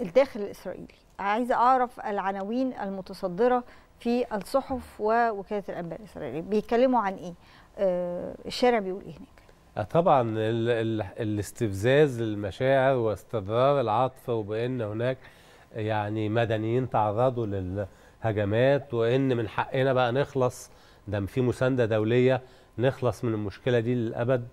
الداخل الاسرائيلي عايزه اعرف العناوين المتصدره في الصحف ووكاله الانباء الاسرائيليه بيتكلموا عن ايه آه، الشارع بيقول ايه هناك آه، طبعا ال ال الاستفزاز للمشاعر واستدرار العاطفه وبان هناك يعني مدنيين تعرضوا للهجمات وان من حقنا بقى نخلص ده في مسانده دوليه نخلص من المشكله دي للابد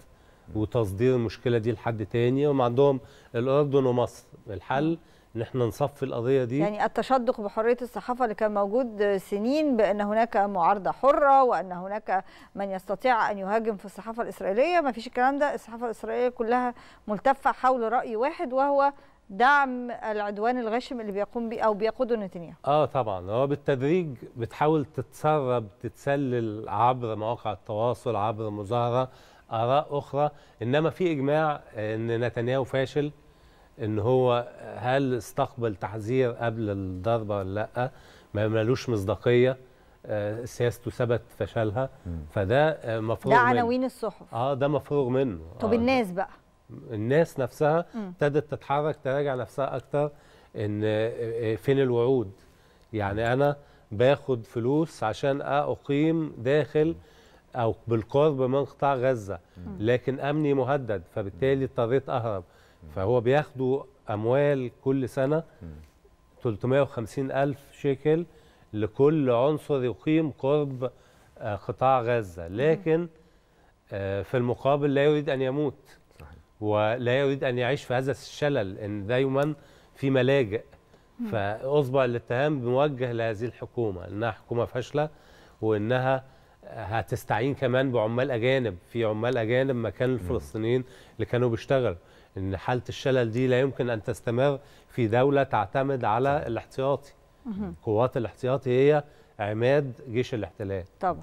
وتصدير المشكله دي لحد تاني وما عندهم الاردن ومصر الحل ان احنا نصفي القضيه دي يعني التشدق بحريه الصحافه اللي كان موجود سنين بان هناك معارضه حره وان هناك من يستطيع ان يهاجم في الصحافه الاسرائيليه ما فيش الكلام ده الصحافه الاسرائيليه كلها ملتفه حول راي واحد وهو دعم العدوان الغاشم اللي بيقوم بيه او بيقوده نتنياهو اه طبعا هو بالتدريج بتحاول تتسرب تتسلل عبر مواقع التواصل عبر مظاهره اراء اخرى انما في اجماع ان نتنياهو فاشل ان هو هل استقبل تحذير قبل الضربه ولا لا ما ملوش مصداقيه آه، سياسته ثبت فشلها فده آه، مفروغ ده عناوين الصحف اه ده مفروغ منه طب آه الناس بقى الناس نفسها ابتدت تتحرك تراجع نفسها اكتر ان آه، فين الوعود يعني انا باخد فلوس عشان اقيم داخل او بالقرب من قطاع غزه لكن امني مهدد فبالتالي اضطريت اهرب فهو بياخدوا اموال كل سنه 350 الف شيكل لكل عنصر يقيم قرب آه، قطاع غزه لكن آه، في المقابل لا يريد ان يموت صحيح. ولا يريد ان يعيش في هذا الشلل ان دايما في ملاجئ فاصبع الاتهام موجه لهذه الحكومه انها حكومه فاشله وانها هتستعين كمان بعمال اجانب في عمال اجانب مكان الفلسطينيين اللي كانوا بيشتغلوا ان حاله الشلل دي لا يمكن ان تستمر في دوله تعتمد على الاحتياطي قوات الاحتياطي هي عماد جيش الاحتلال طبعا.